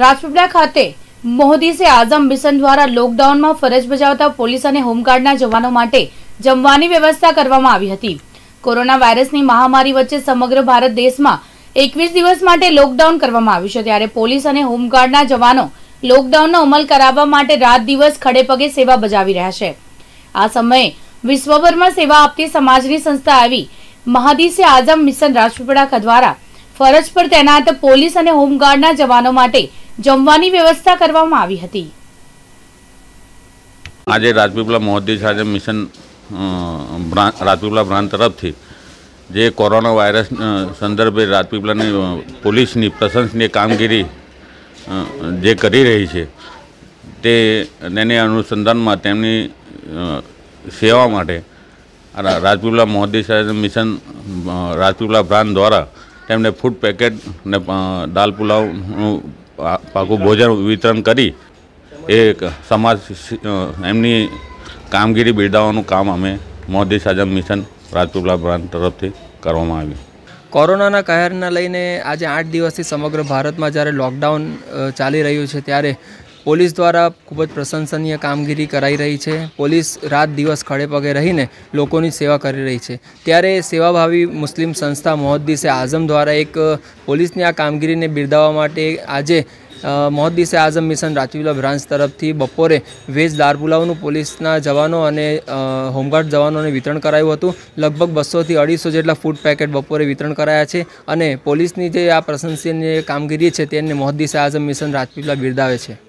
રાજપીપળા ખાતે મોહદીસે આઝમ મિશન દ્વારા લોકડાઉનમાં ફરજ બજાવતા પોલીસ અને હોમગાર્ડના જવાનો માટે જમવાની વ્યવસ્થા કરવામાં આવી હતી કોરોના વાયરસની મહામારી વચ્ચે સમગ્ર ભારત દેશમાં એકવીસ દિવસ માટે લોકડાઉન કરવામાં આવ્યું છે ત્યારે પોલીસ અને હોમગાર્ડના જવાનો લોકડાઉનનો અમલ કરાવવા માટે રાત દિવસ ખડેપગે સેવા બજાવી રહ્યા છે આ સમયે વિશ્વભરમાં સેવા આપતી સમાજની સંસ્થા આવી મહાદિસે આઝમ મિશન રાજપીપળાખા દ્વારા ફરજ પર તૈનાત પોલીસ અને હોમગાર્ડના જવાનો માટે જમવાની વ્યવસ્થા કરવામાં આવી હતી આજે રાજપીપળા મહોદ્દેશ આજે મિશન રાજપીપળા બ્રાન્ચ તરફથી જે કોરોના વાયરસ સંદર્ભે રાજપીપળાની પોલીસની પ્રશંસનીય કામગીરી જે કરી રહી છે તે તેને અનુસંધાનમાં તેમની સેવા માટે રાજપીપળા મહોદ્દેશ મિશન રાજપીપળા બ્રાન્ચ દ્વારા તેમને ફૂડ પેકેટ ને દાલ પુલાવનું પાકું ભોજન વિતરણ કરી એ સમાજ એમની કામગીરી બિરદાવવાનું કામ અમે મોદી સાજમ મિશન રાજપીપળા પ્રાંત તરફથી કરવામાં આવ્યું કોરોનાના કહેરને લઈને આજે આઠ દિવસથી સમગ્ર ભારતમાં જ્યારે લોકડાઉન ચાલી રહ્યું છે ત્યારે પોલીસ દ્વારા ખૂબ જ પ્રશંસનીય કામગીરી કરાઈ રહી છે પોલીસ રાત દિવસ ખડે પગે રહીને લોકોની સેવા કરી રહી છે ત્યારે સેવાભાવી મુસ્લિમ સંસ્થા મોહદ્દીસે આઝમ દ્વારા એક પોલીસની આ કામગીરીને બિરદાવવા માટે આજે મોહદ્દીસે આઝમ મિશન રાજપીલા બ્રાન્ચ તરફથી બપોરે વેજ દારપુલાવનું પોલીસના જવાનો અને હોમગાર્ડ જવાનોને વિતરણ કરાયું હતું લગભગ બસોથી અઢીસો જેટલા ફૂડ પેકેટ બપોરે વિતરણ કરાયા છે અને પોલીસની જે આ પ્રશંસનીય કામગીરી છે તેને મોહદ્દીસે આઝમ મિશન રાજપીપલા બિરદાવે છે